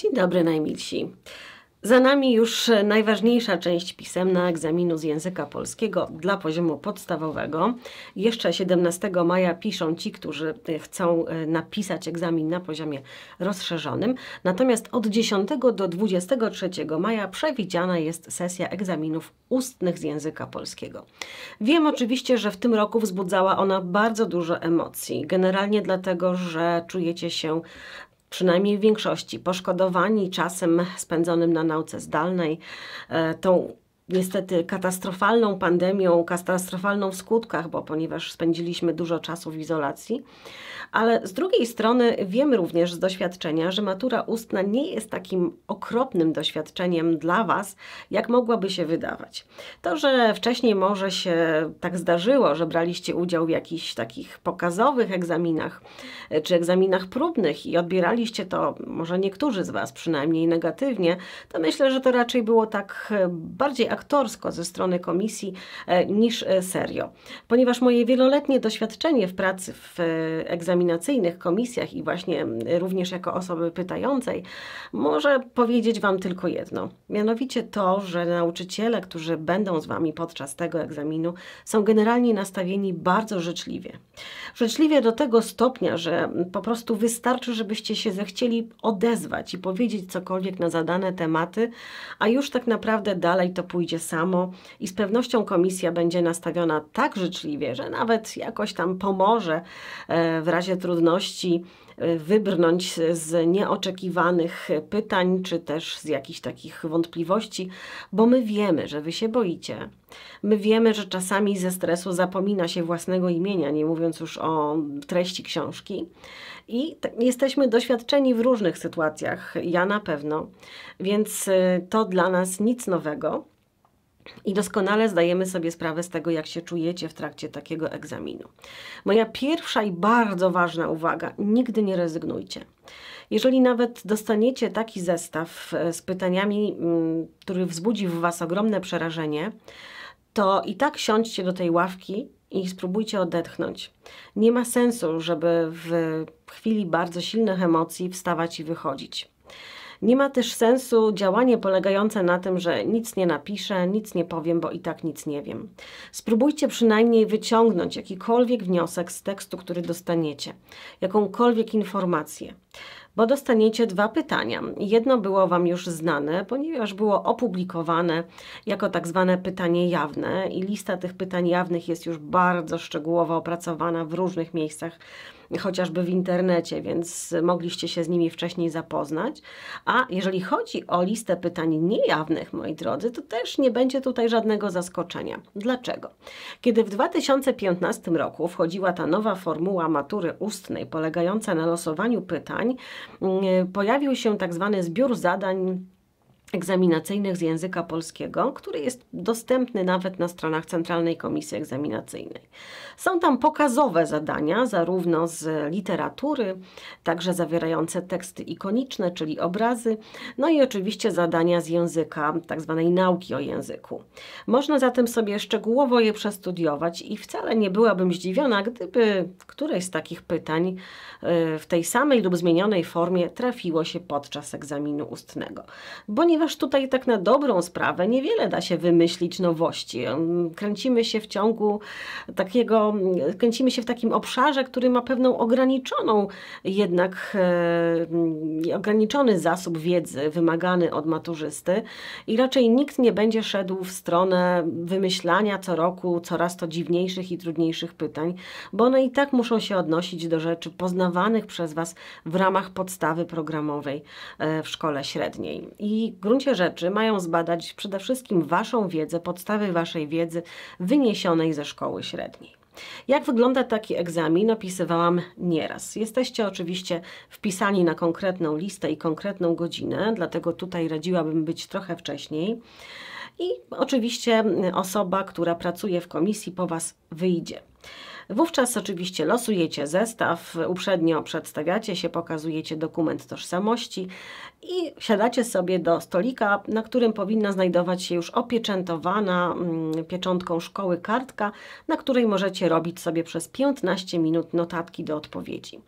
Dzień dobry najmilsi. Za nami już najważniejsza część pisemna egzaminu z języka polskiego dla poziomu podstawowego. Jeszcze 17 maja piszą ci, którzy chcą e, napisać egzamin na poziomie rozszerzonym. Natomiast od 10 do 23 maja przewidziana jest sesja egzaminów ustnych z języka polskiego. Wiem oczywiście, że w tym roku wzbudzała ona bardzo dużo emocji. Generalnie dlatego, że czujecie się przynajmniej w większości, poszkodowani czasem spędzonym na nauce zdalnej, e, tą niestety katastrofalną pandemią, katastrofalną w skutkach, bo ponieważ spędziliśmy dużo czasu w izolacji, ale z drugiej strony wiemy również z doświadczenia, że matura ustna nie jest takim okropnym doświadczeniem dla Was, jak mogłaby się wydawać. To, że wcześniej może się tak zdarzyło, że braliście udział w jakichś takich pokazowych egzaminach e, czy egzaminach próbnych i odbieraliście to, może niektórzy z Was przynajmniej negatywnie, to myślę, że to raczej było tak e, bardziej aktorsko ze strony komisji e, niż e, serio. Ponieważ moje wieloletnie doświadczenie w pracy w e, egzaminacyjnych komisjach i właśnie również jako osoby pytającej, może powiedzieć Wam tylko jedno. Mianowicie to, że nauczyciele, którzy będą z Wami podczas tego egzaminu, są generalnie nastawieni bardzo życzliwie. Życzliwie do tego stopnia, że po prostu wystarczy, żebyście się zechcieli odezwać i powiedzieć cokolwiek na zadane tematy, a już tak naprawdę dalej to pójdzie pójdzie samo i z pewnością komisja będzie nastawiona tak życzliwie, że nawet jakoś tam pomoże e, w razie trudności e, wybrnąć z nieoczekiwanych pytań, czy też z jakichś takich wątpliwości, bo my wiemy, że Wy się boicie. My wiemy, że czasami ze stresu zapomina się własnego imienia, nie mówiąc już o treści książki. I jesteśmy doświadczeni w różnych sytuacjach, ja na pewno, więc e, to dla nas nic nowego. I doskonale zdajemy sobie sprawę z tego, jak się czujecie w trakcie takiego egzaminu. Moja pierwsza i bardzo ważna uwaga: nigdy nie rezygnujcie. Jeżeli nawet dostaniecie taki zestaw e, z pytaniami, mm, który wzbudzi w Was ogromne przerażenie, to i tak siądźcie do tej ławki i spróbujcie odetchnąć. Nie ma sensu, żeby w chwili bardzo silnych emocji wstawać i wychodzić. Nie ma też sensu działanie polegające na tym, że nic nie napiszę, nic nie powiem, bo i tak nic nie wiem. Spróbujcie przynajmniej wyciągnąć jakikolwiek wniosek z tekstu, który dostaniecie, jakąkolwiek informację bo dostaniecie dwa pytania. Jedno było Wam już znane, ponieważ było opublikowane jako tak zwane pytanie jawne i lista tych pytań jawnych jest już bardzo szczegółowo opracowana w różnych miejscach chociażby w internecie, więc mogliście się z nimi wcześniej zapoznać. A jeżeli chodzi o listę pytań niejawnych, moi drodzy, to też nie będzie tutaj żadnego zaskoczenia. Dlaczego? Kiedy w 2015 roku wchodziła ta nowa formuła matury ustnej polegająca na losowaniu pytań, mm, pojawił się tak zwany zbiór zadań egzaminacyjnych z języka polskiego, który jest dostępny nawet na stronach Centralnej Komisji Egzaminacyjnej. Są tam pokazowe zadania, zarówno z literatury, także zawierające teksty ikoniczne, czyli obrazy, no i oczywiście zadania z języka, tak zwanej nauki o języku. Można zatem sobie szczegółowo je przestudiować i wcale nie byłabym zdziwiona, gdyby któreś z takich pytań y, w tej samej lub zmienionej formie trafiło się podczas egzaminu ustnego, bo nie ponieważ tutaj tak na dobrą sprawę niewiele da się wymyślić nowości. Kręcimy się w ciągu takiego, kręcimy się w takim obszarze, który ma pewną ograniczoną jednak, e, mm, ograniczony zasób wiedzy wymagany od maturzysty i raczej nikt nie będzie szedł w stronę wymyślania co roku coraz to dziwniejszych i trudniejszych pytań, bo one i tak muszą się odnosić do rzeczy poznawanych przez Was w ramach podstawy programowej e, w szkole średniej. I gruncie rzeczy mają zbadać przede wszystkim Waszą wiedzę, podstawy Waszej wiedzy wyniesionej ze szkoły średniej. Jak wygląda taki egzamin, opisywałam nieraz. Jesteście oczywiście wpisani na konkretną listę i konkretną godzinę, dlatego tutaj radziłabym być trochę wcześniej. I oczywiście osoba, która pracuje w komisji po Was wyjdzie. Wówczas oczywiście losujecie zestaw, uprzednio przedstawiacie się, pokazujecie dokument tożsamości i siadacie sobie do stolika, na którym powinna znajdować się już opieczętowana mm, pieczątką szkoły kartka, na której możecie robić sobie przez 15 minut notatki do odpowiedzi.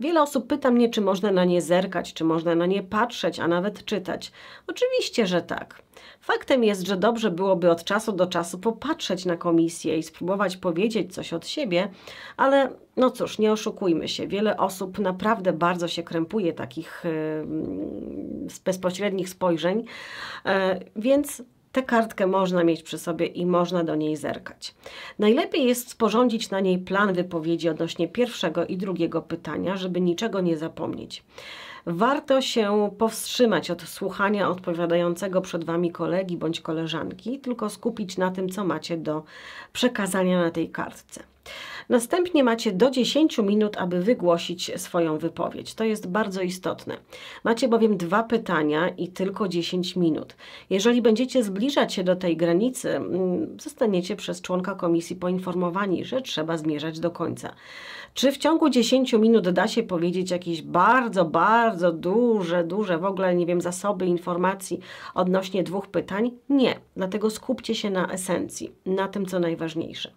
Wiele osób pyta mnie, czy można na nie zerkać, czy można na nie patrzeć, a nawet czytać. Oczywiście, że tak. Faktem jest, że dobrze byłoby od czasu do czasu popatrzeć na komisję i spróbować powiedzieć coś o od siebie, ale no cóż, nie oszukujmy się. Wiele osób naprawdę bardzo się krępuje takich bezpośrednich spojrzeń, e, więc Tę kartkę można mieć przy sobie i można do niej zerkać. Najlepiej jest sporządzić na niej plan wypowiedzi odnośnie pierwszego i drugiego pytania, żeby niczego nie zapomnieć. Warto się powstrzymać od słuchania odpowiadającego przed Wami kolegi bądź koleżanki, tylko skupić na tym, co macie do przekazania na tej kartce. Następnie macie do 10 minut, aby wygłosić swoją wypowiedź. To jest bardzo istotne. Macie bowiem dwa pytania i tylko 10 minut. Jeżeli będziecie zbliżać się do tej granicy, mm, zostaniecie przez członka komisji poinformowani, że trzeba zmierzać do końca. Czy w ciągu 10 minut da się powiedzieć jakieś bardzo, bardzo duże, duże w ogóle, nie wiem, zasoby informacji odnośnie dwóch pytań? Nie. Dlatego skupcie się na esencji, na tym, co najważniejsze.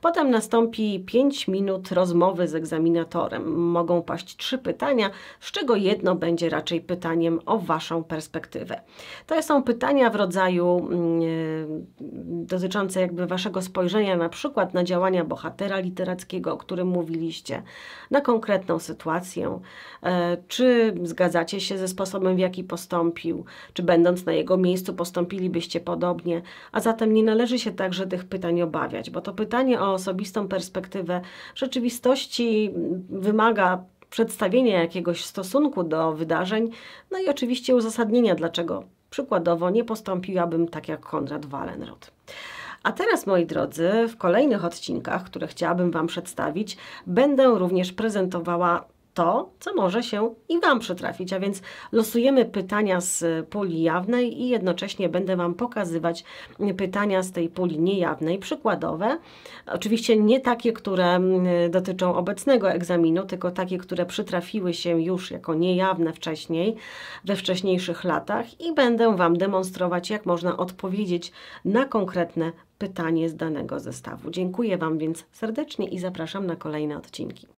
Potem nastąpi 5 minut rozmowy z egzaminatorem. Mogą paść trzy pytania, z czego jedno będzie raczej pytaniem o Waszą perspektywę. To są pytania w rodzaju yy, dotyczące jakby Waszego spojrzenia na przykład na działania bohatera literackiego, o którym mówiliście, na konkretną sytuację, yy, czy zgadzacie się ze sposobem, w jaki postąpił, czy będąc na jego miejscu postąpilibyście podobnie, a zatem nie należy się także tych pytań obawiać, bo to pytanie o osobistą perspektywę rzeczywistości wymaga przedstawienia jakiegoś stosunku do wydarzeń, no i oczywiście uzasadnienia, dlaczego przykładowo nie postąpiłabym tak jak Konrad Wallenrod. A teraz, moi drodzy, w kolejnych odcinkach, które chciałabym Wam przedstawić, będę również prezentowała to, co może się i Wam przytrafić. A więc losujemy pytania z puli jawnej i jednocześnie będę Wam pokazywać pytania z tej puli niejawnej, przykładowe. Oczywiście nie takie, które mm, dotyczą obecnego egzaminu, tylko takie, które przytrafiły się już jako niejawne wcześniej, we wcześniejszych latach i będę Wam demonstrować, jak można odpowiedzieć na konkretne pytanie z danego zestawu. Dziękuję Wam więc serdecznie i zapraszam na kolejne odcinki.